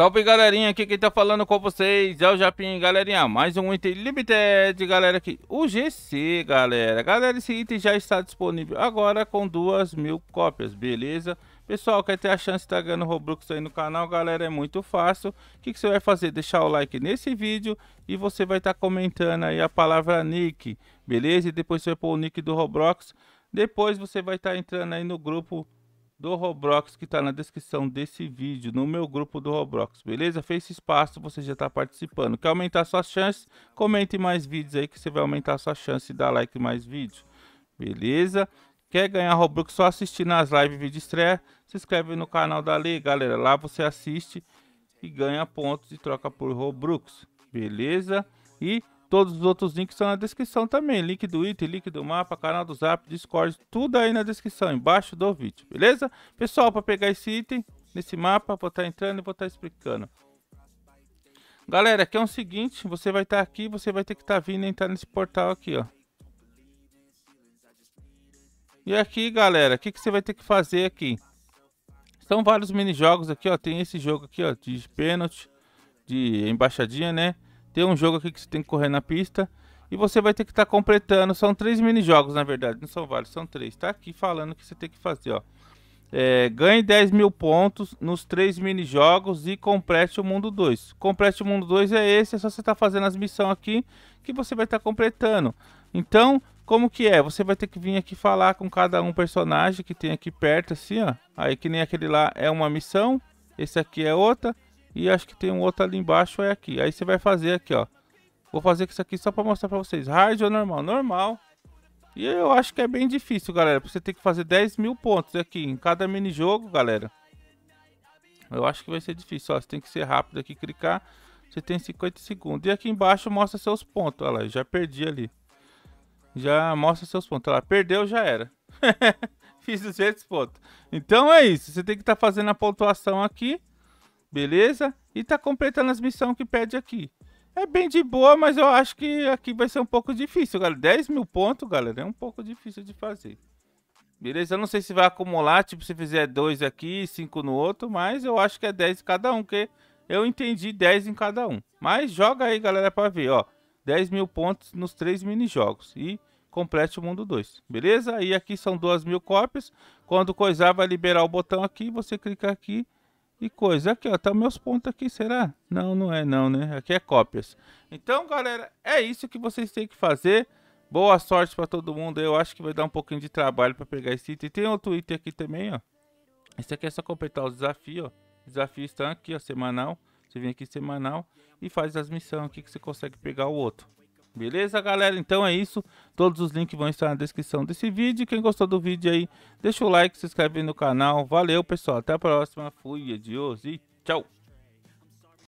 Salve galerinha, aqui quem tá falando com vocês é o Japim, galerinha, mais um item limited, galera, aqui, o GC, galera, galera, esse item já está disponível agora com duas mil cópias, beleza? Pessoal, quer ter a chance de estar tá ganhando Robux aí no canal, galera, é muito fácil, o que, que você vai fazer? Deixar o like nesse vídeo e você vai estar tá comentando aí a palavra nick, beleza? E depois você vai pôr o nick do Roblox, depois você vai estar tá entrando aí no grupo do Roblox que está na descrição desse vídeo, no meu grupo do Roblox, beleza? Fez esse espaço, você já está participando. Quer aumentar suas chances? Comente mais vídeos aí que você vai aumentar sua chance de dar like mais vídeos, beleza? Quer ganhar Roblox? só assistindo as lives vídeo estreia? Se inscreve no canal da Lei, galera. Lá você assiste e ganha pontos e troca por Roblox, beleza? E Todos os outros links estão na descrição também. Link do item, link do mapa, canal do Zap, Discord, tudo aí na descrição, embaixo do vídeo, beleza? Pessoal, para pegar esse item, nesse mapa, vou estar tá entrando e vou estar tá explicando. Galera, aqui é o um seguinte, você vai estar tá aqui, você vai ter que estar tá vindo entrar nesse portal aqui, ó. E aqui, galera, o que, que você vai ter que fazer aqui? São vários mini jogos aqui, ó. Tem esse jogo aqui, ó, de pênalti, de embaixadinha, né? Tem um jogo aqui que você tem que correr na pista. E você vai ter que estar tá completando. São três mini-jogos, na verdade. Não são vários, são três. Tá aqui falando que você tem que fazer, ó. É, ganhe 10 mil pontos nos três mini-jogos e complete o mundo 2. Complete o mundo 2 é esse, é só você estar tá fazendo as missões aqui que você vai estar tá completando. Então, como que é? Você vai ter que vir aqui falar com cada um personagem que tem aqui perto, assim, ó. Aí que nem aquele lá é uma missão, esse aqui é outra. E acho que tem um outro ali embaixo, é aqui. Aí você vai fazer aqui, ó. Vou fazer com isso aqui só para mostrar para vocês. Hard ou normal? Normal. E eu acho que é bem difícil, galera. Você tem que fazer 10 mil pontos aqui em cada mini-jogo, galera. Eu acho que vai ser difícil. Ó, você tem que ser rápido aqui, clicar. Você tem 50 segundos. E aqui embaixo mostra seus pontos. Olha lá, já perdi ali. Já mostra seus pontos. Olha lá, perdeu, já era. Fiz 200 pontos. Então é isso. Você tem que estar tá fazendo a pontuação aqui. Beleza? E tá completando as missões que pede aqui. É bem de boa, mas eu acho que aqui vai ser um pouco difícil, galera. 10 mil pontos, galera, é um pouco difícil de fazer. Beleza? Eu não sei se vai acumular, tipo, se fizer dois aqui, cinco no outro, mas eu acho que é 10 cada um, porque eu entendi 10 em cada um. Mas joga aí, galera, pra ver, ó. 10 mil pontos nos três minijogos e complete o mundo 2, beleza? E aqui são 2 mil cópias. Quando coisar, vai liberar o botão aqui, você clica aqui e coisa. Aqui, ó, tá meus pontos aqui, será? Não, não é não, né? Aqui é cópias. Então, galera, é isso que vocês têm que fazer. Boa sorte para todo mundo. Eu acho que vai dar um pouquinho de trabalho para pegar esse item. Tem outro item aqui também, ó. Esse aqui é só completar os desafios, ó. Desafios estão aqui, ó, semanal. Você vem aqui semanal e faz as missões aqui que você consegue pegar o outro. Beleza, galera? Então é isso. Todos os links vão estar na descrição desse vídeo. Quem gostou do vídeo aí, deixa o like, se inscreve no canal. Valeu, pessoal. Até a próxima. Fui, adiós e tchau.